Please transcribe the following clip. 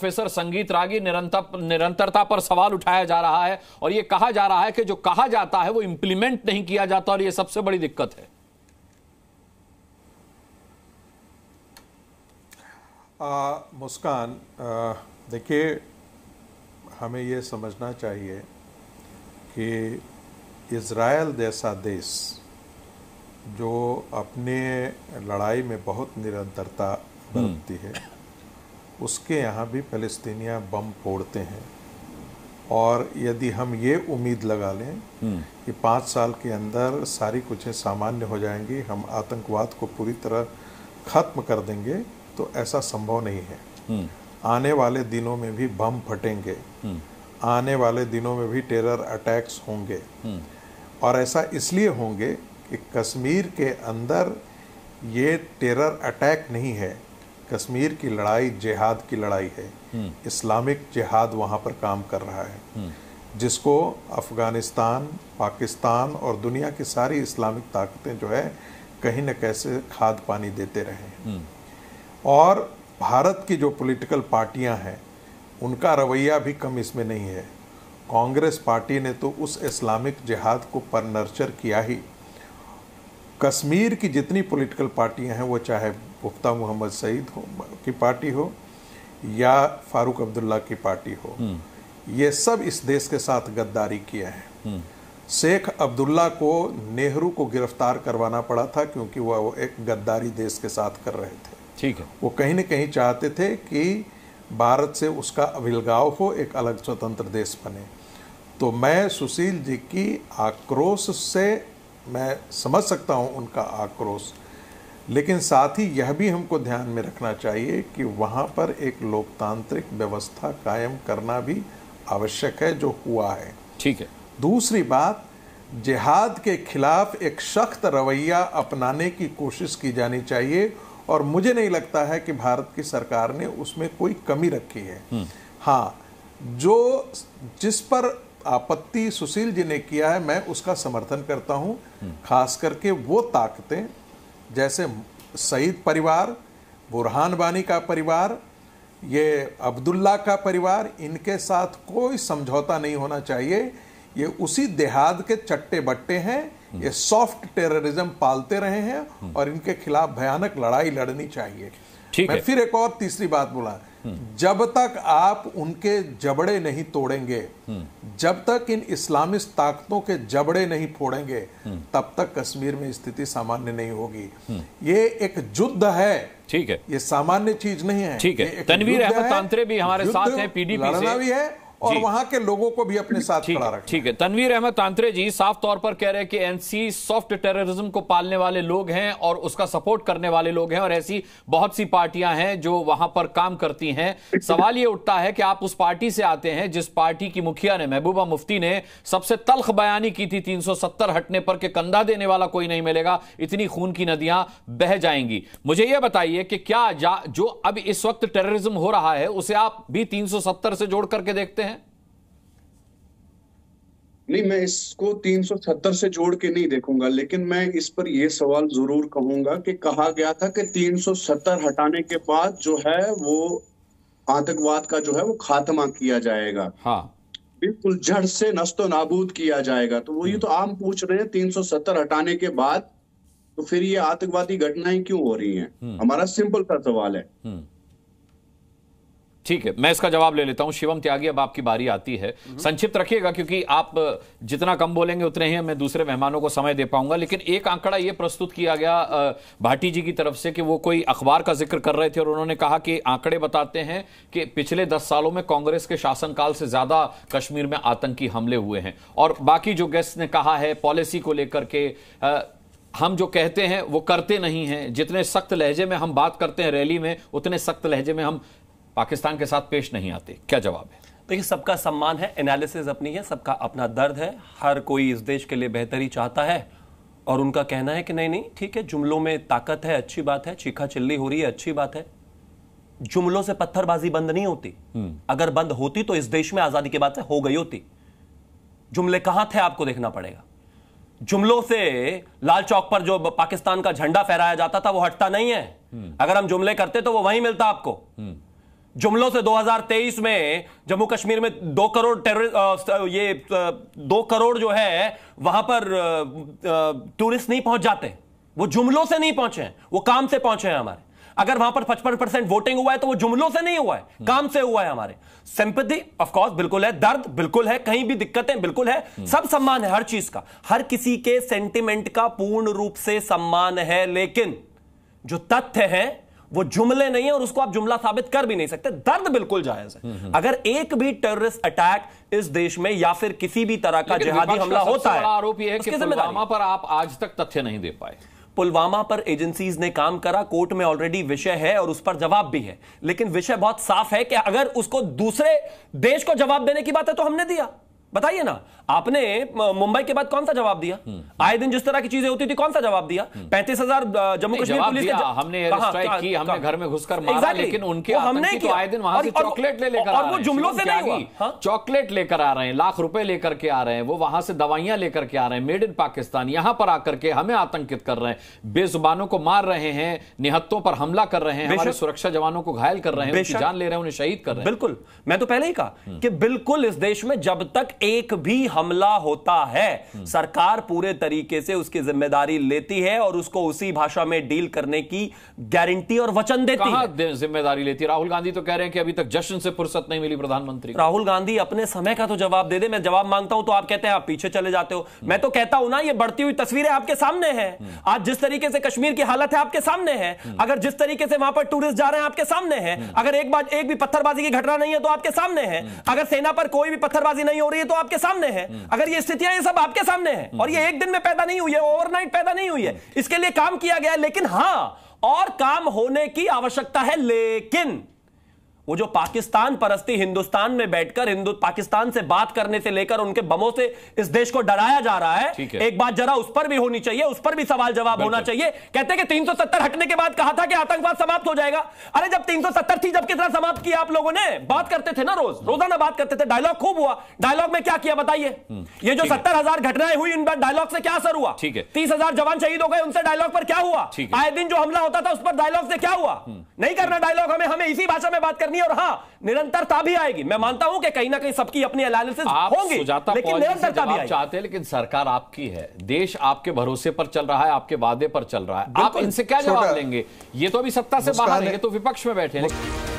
Professor संगीत रागी निरंतर निरंतरता पर सवाल उठाया जा रहा है और ये कहा जा रहा है कि जो कहा जाता है वो इंप्लीमेंट नहीं किया जाता और ये सबसे बड़ी दिक्कत है मुस्कान देखिए हमें ये समझना चाहिए कि इसराइल जैसा देश जो अपने लड़ाई में बहुत निरंतरता बरतती है उसके यहाँ भी फलस्तनिया बम फोड़ते हैं और यदि हम ये उम्मीद लगा लें हम्म। कि पाँच साल के अंदर सारी कुछें सामान्य हो जाएंगी हम आतंकवाद को पूरी तरह ख़त्म कर देंगे तो ऐसा संभव नहीं है हम्म। आने वाले दिनों में भी बम फटेंगे हम्म। आने वाले दिनों में भी टेरर अटैक्स होंगे और ऐसा इसलिए होंगे कि कश्मीर के अंदर ये टेरर अटैक नहीं है कश्मीर की लड़ाई जिहाद की लड़ाई है हम्म। इस्लामिक जिहाद वहाँ पर काम कर रहा है हम्म। जिसको अफ़गानिस्तान पाकिस्तान और दुनिया की सारी इस्लामिक ताकतें जो है कहीं ना कैसे खाद पानी देते रहे हम्म। और भारत की जो पॉलिटिकल पार्टियां हैं उनका रवैया भी कम इसमें नहीं है कांग्रेस पार्टी ने तो उस इस्लामिक जिहाद को पर नर्चर किया ही कश्मीर की जितनी पॉलिटिकल पार्टियां हैं वो चाहे पुख्ता मोहम्मद सईद हो की पार्टी हो या फारूक अब्दुल्ला की पार्टी हो हम्म। ये सब इस देश के साथ गद्दारी किए हैं हम्म। शेख अब्दुल्ला को नेहरू को गिरफ्तार करवाना पड़ा था क्योंकि वह एक गद्दारी देश के साथ कर रहे थे ठीक है वो कहीं ना कहीं चाहते थे कि भारत से उसका अविलगाव हो एक अलग स्वतंत्र देश बने तो मैं सुशील जी की आक्रोश से मैं समझ सकता हूँ उनका आक्रोश लेकिन साथ ही यह भी हमको ध्यान में रखना चाहिए कि वहाँ पर एक लोकतांत्रिक व्यवस्था कायम करना भी आवश्यक है जो हुआ है ठीक है दूसरी बात जिहाद के खिलाफ एक सख्त रवैया अपनाने की कोशिश की जानी चाहिए और मुझे नहीं लगता है कि भारत की सरकार ने उसमें कोई कमी रखी है हम्म। हाँ जो जिस पर आपत्ति सुशील जी ने किया है मैं उसका समर्थन करता हूँ हम्म। खास करके वो ताकतें जैसे सईद परिवार बुरहान बानी का परिवार ये अब्दुल्ला का परिवार इनके साथ कोई समझौता नहीं होना चाहिए ये उसी देहात के चट्टे बट्टे हैं ये सॉफ्ट टेररिज्म पालते रहे हैं और इनके खिलाफ भयानक लड़ाई लड़नी चाहिए मैं फिर एक और तीसरी बात बोला जब तक आप उनके जबड़े नहीं तोड़ेंगे जब तक इन इस्लामिक ताकतों के जबड़े नहीं फोड़ेंगे तब तक कश्मीर में स्थिति सामान्य नहीं होगी ये एक युद्ध है ठीक है ये सामान्य चीज नहीं है ठीक है तनवीर अहमद तांत्रे भी हमारे साथ हैं पीडीपी से भी है और वहां के लोगों को भी अपने साथ खड़ा रखें ठीक है तनवीर अहमद तांत्रे जी साफ तौर पर कह रहे हैं कि एनसी सॉफ्ट टेररिज्म को पालने वाले लोग हैं और उसका सपोर्ट करने वाले लोग हैं और ऐसी बहुत सी पार्टियां हैं जो वहां पर काम करती हैं सवाल ये उठता है कि आप उस पार्टी से आते हैं जिस पार्टी की मुखिया ने महबूबा मुफ्ती ने सबसे तल्ख बयानी की थी तीन हटने पर कि कंधा देने वाला कोई नहीं मिलेगा इतनी खून की नदियां बह जाएंगी मुझे यह बताइए कि क्या जो अब इस वक्त टेररिज्म हो रहा है उसे आप भी तीन से जोड़ करके देखते हैं नहीं मैं इसको 370 से जोड़ के नहीं देखूंगा लेकिन मैं इस पर यह सवाल जरूर कहूंगा कि कहा गया था कि 370 हटाने के बाद जो है वो आतंकवाद का जो है वो खात्मा किया जाएगा हाँ बिल्कुल जड़ से नस्तो नाबूद किया जाएगा तो वो ये हम्म। तो आम पूछ रहे हैं 370 हटाने के बाद तो फिर ये आतंकवादी घटनाएं क्यों हो रही हैं हम्म। हमारा सिंपल सा सवाल है हम्म। ठीक है मैं इसका जवाब ले लेता हूं शिवम त्यागी अब आपकी बारी आती है संक्षिप्त रखिएगा क्योंकि आप जितना कम बोलेंगे उतने ही मैं दूसरे मेहमानों को समय दे पाऊंगा लेकिन एक आंकड़ा यह प्रस्तुत किया गया भाटी जी की तरफ से कि वो कोई अखबार का जिक्र कर रहे थे और उन्होंने कहा कि आंकड़े बताते हैं कि पिछले दस सालों में कांग्रेस के शासनकाल से ज्यादा कश्मीर में आतंकी हमले हुए हैं और बाकी जो गेस्ट ने कहा है पॉलिसी को लेकर के हम जो कहते हैं वो करते नहीं हैं जितने सख्त लहजे में हम बात करते हैं रैली में उतने सख्त लहजे में हम पाकिस्तान के साथ पेश नहीं आते क्या जवाब है देखिए सबका सम्मान है एनालिसिस अपनी है सबका अपना दर्द है हर कोई इस देश के लिए बेहतरी चाहता है और उनका कहना है कि नहीं नहीं ठीक है जुमलों में ताकत है अच्छी बात है चीखा चिल्ली हो रही है अच्छी बात है जुमलों से पत्थरबाजी बंद नहीं होती हम्म। अगर बंद होती तो इस देश में आजादी के बाद से हो गई होती जुमले कहां थे आपको देखना पड़ेगा जुमलों से लाल चौक पर जो पाकिस्तान का झंडा फहराया जाता था वो हटता नहीं है हम्म। अगर हम जुमले करते तो वो वहीं मिलता आपको हम्म। जुमलों से 2023 में जम्मू कश्मीर में दो करोड़ टेर ये दो करोड़ जो है वहां पर टूरिस्ट नहीं पहुंच जाते वो जुमलों से नहीं पहुंचे हैं वो काम से पहुंचे हैं हमारे अगर वहां पर पचपन परसेंट वोटिंग हुआ है तो वो जुमलों से नहीं हुआ है हम्म। काम से हुआ है हमारे सिंपथी ऑफकोर्स बिल्कुल है दर्द बिल्कुल है कहीं भी दिक्कतें बिल्कुल है हम्म। सब सम्मान है हर चीज का हर किसी के सेंटिमेंट का पूर्ण रूप से सम्मान है लेकिन जो तथ्य है वो जुमले नहीं है और उसको आप जुमला साबित कर भी नहीं सकते दर्द बिल्कुल जायज है हम्म, हम्म। अगर एक भी टेररिस्ट अटैक इस देश में या फिर किसी भी तरह का जिहादी हमला होता है आरोप यह है कि पुलवामा पर आप आज तक तथ्य नहीं दे पाए पुलवामा पर एजेंसीज ने काम करा कोर्ट में ऑलरेडी विषय है और उस पर जवाब भी है लेकिन विषय बहुत साफ है कि अगर उसको दूसरे देश को जवाब देने की बात है तो हमने दिया बताइए ना आपने मुंबई के बाद कौन सा जवाब दिया हम्म। आए दिन जिस तरह की चीजें होती थी कौन सा जवाब दिया हम्म। पैंतीस हजार जम्मू कश्मीर पुलिस के हमने स्ट्राइक की हमने घर में घुसकर मारा exactly. लेकिन उनके हमने तो आए दिन वहां से चॉकलेट ले लेकर और वो जुमलों से नहीं चॉकलेट हाँ? लेकर आ रहे हैं लाख रुपए लेकर के आ रहे हैं वो वहां से दवाइयां लेकर के आ रहे हैं मेड इन पाकिस्तान यहां पर आकर के हमें आतंकित कर रहे हैं बेजुबानों को मार रहे हैं निहत्तों पर हमला कर रहे हैं हमारे सुरक्षा जवानों को घायल कर रहे हैं जान ले रहे हैं उन्हें शहीद कर रहे हैं बिल्कुल मैं तो पहले ही कहा हम्म। कि बिल्कुल इस देश में जब तक एक भी हमला होता है सरकार पूरे तरीके से उसकी जिम्मेदारी लेती है और उसको उसी भाषा में डील करने की गारंटी और वचन देती है जिम्मेदारी लेती है राहुल गांधी तो कह रहे हैं कि अभी तक जश्न से फुर्सत नहीं मिली प्रधानमंत्री राहुल गांधी अपने समय का तो जवाब दे दे मैं जवाब मांगता हूं तो आप कहते हैं आप पीछे चले जाते हो मैं तो कहता हूं ना ये बढ़ती हुई तस्वीरें आपके सामने है आज जिस तरीके से कश्मीर की हालत है आपके सामने है अगर जिस तरीके से वहां पर टूरिस्ट जा रहे हैं आपके सामने है अगर एक बार एक भी पत्थरबाजी की घटना नहीं है तो आपके सामने है अगर सेना पर कोई भी पत्थरबाजी नहीं हो रही है तो आपके सामने है अगर ये स्थितियां ये सब आपके सामने है और ये एक दिन में पैदा नहीं हुई है ओवरनाइट पैदा नहीं हुई है इसके लिए काम किया गया है लेकिन हां और काम होने की आवश्यकता है लेकिन वो जो पाकिस्तान परस्ती हिंदुस्तान में बैठकर हिंदू पाकिस्तान से बात करने से लेकर उनके बमों से इस देश को डराया जा रहा है एक बात जरा उस पर भी होनी चाहिए उस पर भी सवाल जवाब होना चाहिए कहते कि 370 हटने के बाद कहा था कि आतंकवाद समाप्त हो जाएगा अरे जब 370 थी जब कितना समाप्त किया आप लोगों ने बात करते थे ना रोज रोजाना बात करते थे डायलॉग खूब हुआ डायलॉग में क्या किया बताइए हम्म, ये जो सत्तर हजार घटनाएं हुई इन डायलॉग से क्या असर हुआ ठीक है तीस हजार जवान शहीद हो गए उनसे डायलॉग पर क्या हुआ आए दिन जो हमला होता था उस पर डायलॉग से क्या हुआ हम्म। नहीं करना डायलॉग हमें हमें इसी भाषा में बात करना करनी है और हाँ निरंतरता भी आएगी मैं मानता हूं कि कहीं ना कहीं सबकी अपनी होंगी लेकिन निरंतरता भी चाहते हैं लेकिन सरकार आपकी है देश आपके भरोसे पर चल रहा है आपके वादे पर चल रहा है आप इनसे क्या जवाब लेंगे ये तो अभी सत्ता से बाहर है तो विपक्ष में बैठे हैं